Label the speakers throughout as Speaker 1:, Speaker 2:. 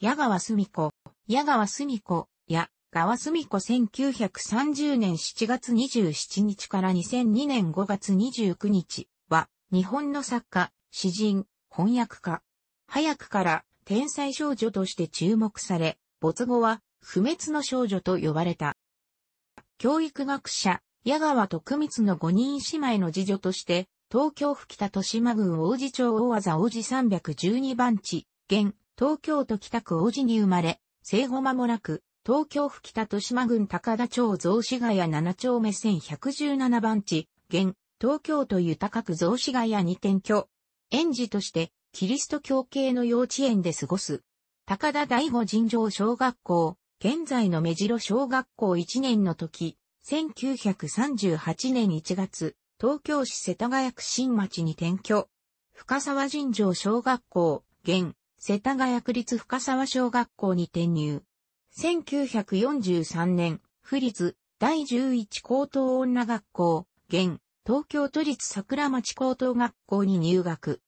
Speaker 1: 矢川澄子、矢川澄子、矢川澄子1930年7月27日から2002年5月29日は、日本の作家、詩人、翻訳家。早くから天才少女として注目され、没後は不滅の少女と呼ばれた。教育学者、矢川徳光の五人姉妹の次女として、東京府北豊島郡王子町大技王子312番地、現、東京都北区王子に生まれ、生後間もなく、東京府北豊島郡高田町雑司ヶ谷7丁目1117番地、現、東京都豊区雑司ヶ谷に転居。園児として、キリスト教系の幼稚園で過ごす。高田第五尋常小学校、現在の目白小学校1年の時、1938年1月、東京市世田谷区新町に転居。深沢尋常小学校、現、世田谷区立深沢小学校に転入。1943年、府立第11高等女学校、現、東京都立桜町高等学校に入学。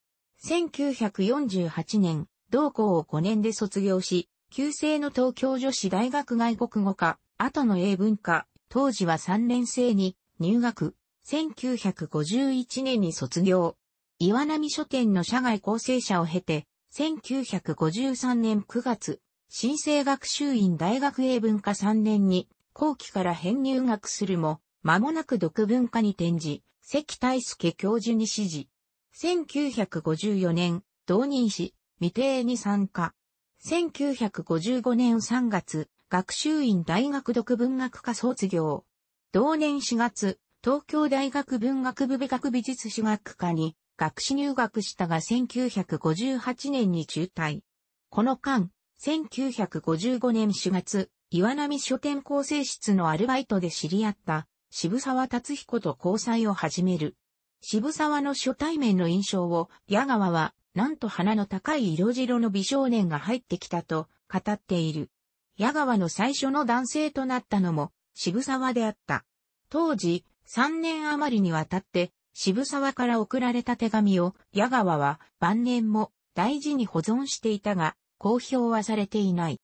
Speaker 1: 1948年、同校を5年で卒業し、旧制の東京女子大学外国語科、後の英文科、当時は3年生に入学、1951年に卒業。岩波書店の社外構成者を経て、1953年9月、新生学習院大学英文科3年に、後期から編入学するも、間もなく読文化に転じ、関大介教授に指示。1954年、同任し、未定に参加。1955年3月、学習院大学読文学科卒業。同年4月、東京大学文学部美学美術史学科に学士入学したが1958年に中退。この間、1955年4月、岩波書店構成室のアルバイトで知り合った渋沢達彦と交際を始める。渋沢の初対面の印象を、矢川は、なんと鼻の高い色白の美少年が入ってきたと語っている。矢川の最初の男性となったのも渋沢であった。当時、3年余りにわたって渋沢から送られた手紙を矢川は晩年も大事に保存していたが、公表はされていない。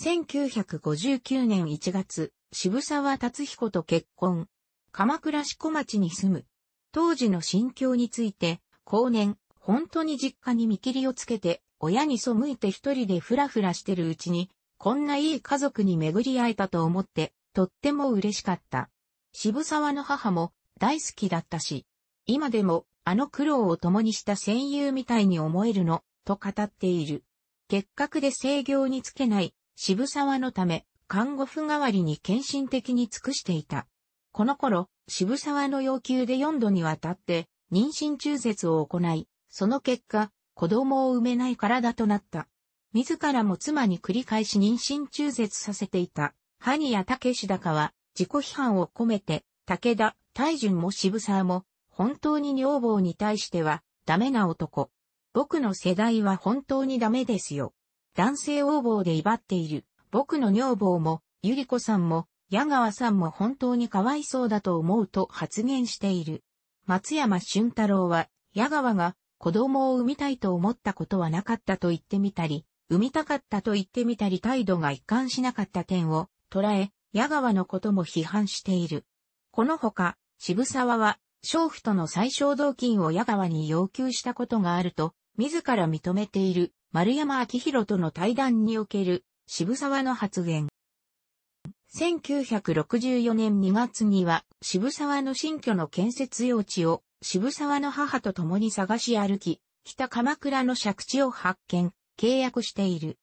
Speaker 1: 1959年1月、渋沢達彦と結婚。鎌倉四股町に住む。当時の心境について、後年、本当に実家に見切りをつけて、親に背いて一人でふらふらしてるうちに、こんないい家族に巡り会えたと思って、とっても嬉しかった。渋沢の母も大好きだったし、今でもあの苦労を共にした戦友みたいに思えるの、と語っている。結核で制御につけない渋沢のため、看護婦代わりに献身的に尽くしていた。この頃、渋沢の要求で4度にわたって、妊娠中絶を行い、その結果、子供を産めない体となった。自らも妻に繰り返し妊娠中絶させていた、萩谷武だ高は、自己批判を込めて、武田、大順も渋沢も、本当に女房に対しては、ダメな男。僕の世代は本当にダメですよ。男性横暴で威張っている、僕の女房も、ゆり子さんも、矢川さんも本当にかわいそうだと思うと発言している。松山俊太郎は、矢川が子供を産みたいと思ったことはなかったと言ってみたり、産みたかったと言ってみたり態度が一貫しなかった点を捉え、矢川のことも批判している。このほか、渋沢は、娼婦との最小動金を矢川に要求したことがあると、自ら認めている丸山明宏との対談における渋沢の発言。1964年2月には渋沢の新居の建設用地を渋沢の母と共に探し歩き、北鎌倉の借地を発見、契約している。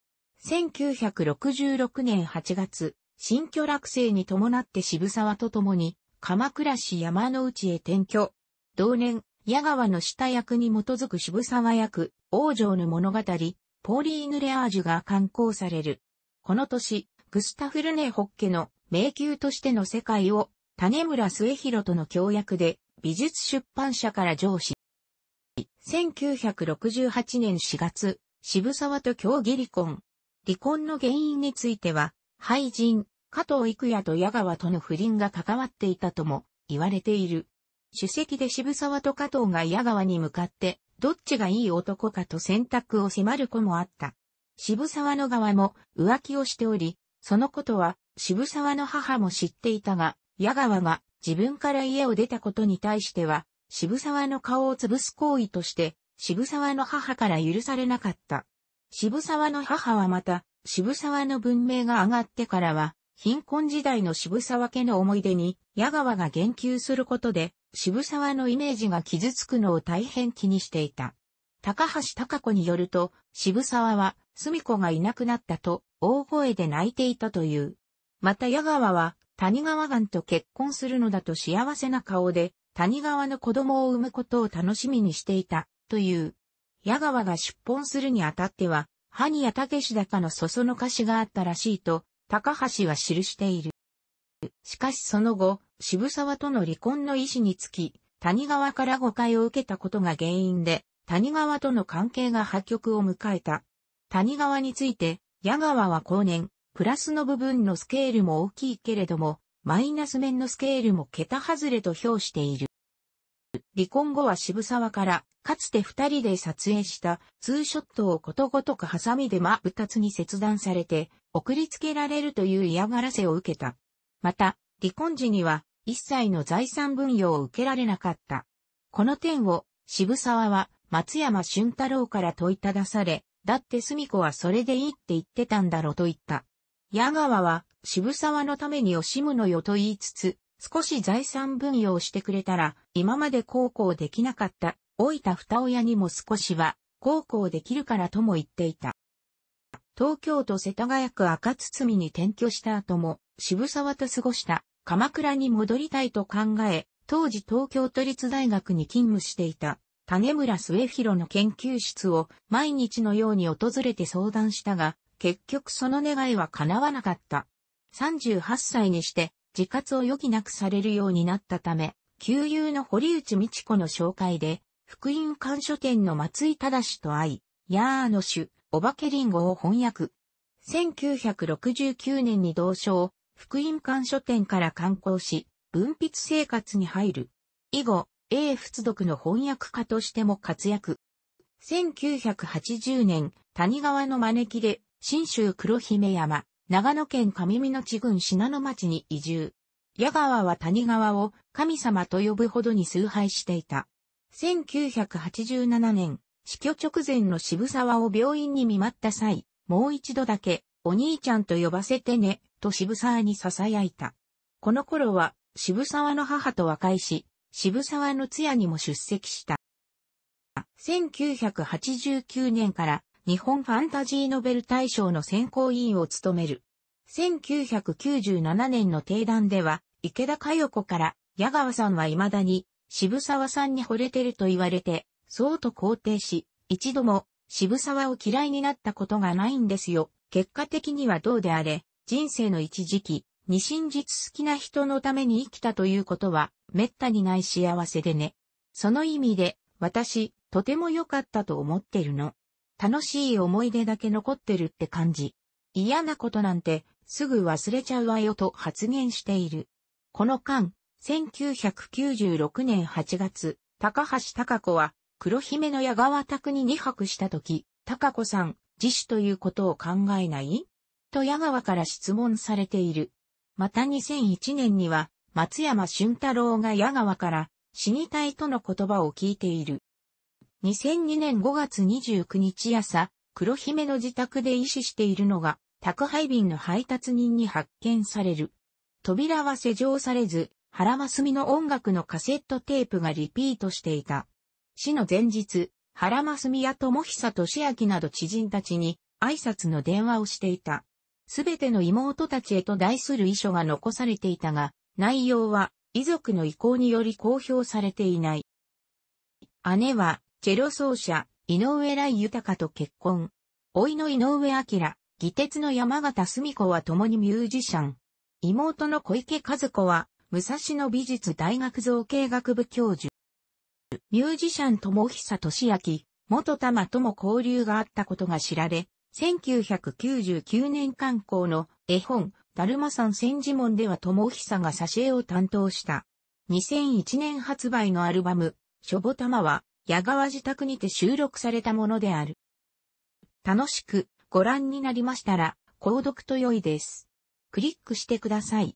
Speaker 1: 1966年8月、新居落成に伴って渋沢と共に鎌倉市山の内へ転居。同年、矢川の下役に基づく渋沢役、王城の物語、ポーリーヌ・レアージュが刊行される。この年、グスタフ・ルネ・ホッケの迷宮としての世界を、種村末広との協約で、美術出版社から上司。1968年4月、渋沢と協議離婚。離婚の原因については、廃人、加藤育也と矢川との不倫が関わっていたとも言われている。主席で渋沢と加藤が矢川に向かって、どっちがいい男かと選択を迫る子もあった。渋沢の側も浮気をしており、そのことは渋沢の母も知っていたが、矢川が自分から家を出たことに対しては、渋沢の顔を潰す行為として、渋沢の母から許されなかった。渋沢の母はまた、渋沢の文明が上がってからは、貧困時代の渋沢家の思い出に、矢川が言及することで、渋沢のイメージが傷つくのを大変気にしていた。高橋隆子によると、渋沢は、住子がいなくなったと、大声で泣いていたという。また矢川は、谷川岸と結婚するのだと幸せな顔で、谷川の子供を産むことを楽しみにしていた、という。矢川が出奔するにあたっては、萩谷武志高のそそのかしがあったらしいと、高橋は記している。しかしその後、渋沢との離婚の意思につき、谷川から誤解を受けたことが原因で、谷川との関係が破局を迎えた。谷川について、矢川は後年、プラスの部分のスケールも大きいけれども、マイナス面のスケールも桁外れと評している。離婚後は渋沢から、かつて二人で撮影したツーショットをことごとくハサミで真二つに切断されて、送りつけられるという嫌がらせを受けた。また、離婚時には一切の財産分与を受けられなかった。この点を渋沢は松山俊太郎から問いただされ、だって住子はそれでいいって言ってたんだろと言った。矢川は渋沢のために惜しむのよと言いつつ、少し財産分与をしてくれたら、今まで孝行できなかった、老いた二親にも少しは孝行できるからとも言っていた。東京都世田谷区赤堤に転居した後も、渋沢と過ごした鎌倉に戻りたいと考え、当時東京都立大学に勤務していた種村末広の研究室を毎日のように訪れて相談したが、結局その願いは叶わなかった。38歳にして自活を余儀なくされるようになったため、旧友の堀内美智子の紹介で、福音館書店の松井正と会い、ヤーの種、お化けリンゴを翻訳。1969年に同を、福音館書店から刊行し、文筆生活に入る。以後、英仏読の翻訳家としても活躍。1980年、谷川の招きで、新州黒姫山、長野県上美野地郡信濃町に移住。矢川は谷川を神様と呼ぶほどに崇拝していた。1987年、死去直前の渋沢を病院に見舞った際、もう一度だけ、お兄ちゃんと呼ばせてね、と渋沢に囁いた。この頃は、渋沢の母と和解し、渋沢の通夜にも出席した。1989年から日本ファンタジーノベル大賞の選考委員を務める。1997年の定談では、池田佳代子から、矢川さんは未だに渋沢さんに惚れてると言われて、そうと肯定し、一度も渋沢を嫌いになったことがないんですよ。結果的にはどうであれ、人生の一時期、に真実好きな人のために生きたということは、滅多にない幸せでね。その意味で、私、とても良かったと思ってるの。楽しい思い出だけ残ってるって感じ。嫌なことなんて、すぐ忘れちゃうわよと発言している。この間、1996年8月、高橋隆子は、黒姫の矢川宅に2泊したとき、高子さん、自主ということを考えないと矢川から質問されている。また2001年には、松山俊太郎が矢川から、死にたいとの言葉を聞いている。2002年5月29日朝、黒姫の自宅で医師しているのが、宅配便の配達人に発見される。扉は施錠されず、原すみの音楽のカセットテープがリピートしていた。死の前日、原真美や友久俊明など知人たちに挨拶の電話をしていた。すべての妹たちへと題する遺書が残されていたが、内容は遺族の意向により公表されていない。姉は、チェロ奏者、井上来豊と結婚。老いの井上明、義鉄の山形澄子は共にミュージシャン。妹の小池和子は、武蔵野美術大学造形学部教授。ミュージシャン友久俊明、元玉とも交流があったことが知られ、1999年刊行の絵本、だるまさん千字門では友久が挿絵を担当した。2001年発売のアルバム、しょぼたまは、矢川自宅にて収録されたものである。楽しくご覧になりましたら、購読と良いです。クリックしてください。